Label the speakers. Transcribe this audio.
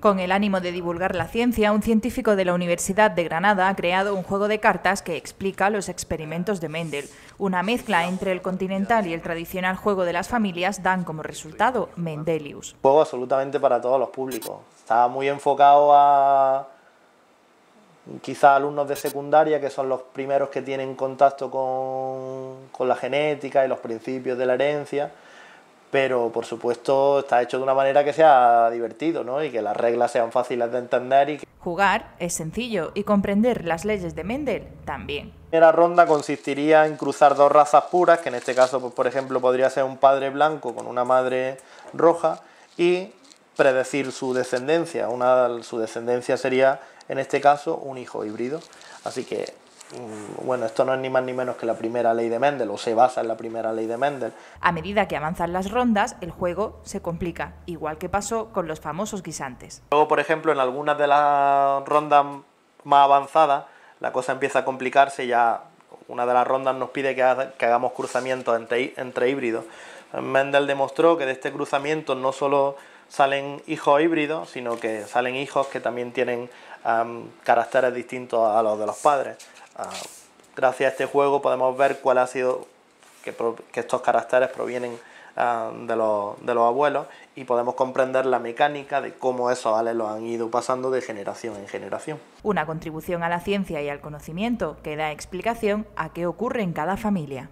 Speaker 1: Con el ánimo de divulgar la ciencia, un científico de la Universidad de Granada ha creado un juego de cartas que explica los experimentos de Mendel. Una mezcla entre el continental y el tradicional juego de las familias dan como resultado
Speaker 2: Mendelius. Juego absolutamente para todos los públicos. Está muy enfocado a quizá alumnos de secundaria que son los primeros que tienen contacto con la genética y los principios de la herencia pero por supuesto está hecho de una manera que sea divertido, ¿no? Y que las reglas sean fáciles de entender y
Speaker 1: Jugar es sencillo y comprender las leyes de Mendel
Speaker 2: también. La primera ronda consistiría en cruzar dos razas puras, que en este caso, pues, por ejemplo, podría ser un padre blanco con una madre roja, y predecir su descendencia. Una, su descendencia sería, en este caso, un hijo híbrido. Así que Mm, bueno, esto no es ni más ni menos que la primera ley de Mendel, o se basa en la primera ley de Mendel.
Speaker 1: A medida que avanzan las rondas, el juego se complica, igual que pasó con los famosos guisantes.
Speaker 2: Luego, por ejemplo, en algunas de las rondas más avanzadas, la cosa empieza a complicarse, ya una de las rondas nos pide que, hagamos cruzamientos entre híbridos. Mendel demostró que de este cruzamiento no solo salen hijos híbridos, sino que salen hijos que también tienen caracteres distintos a los de los padres. Ah, gracias a este juego podemos ver cuál ha sido, que, estos caracteres provienen ah, de, los, de, los, abuelos y podemos comprender la mecánica de cómo esos alelos han ido pasando de generación en generación.
Speaker 1: Una contribución a la ciencia y al conocimiento que da explicación a qué ocurre en cada familia.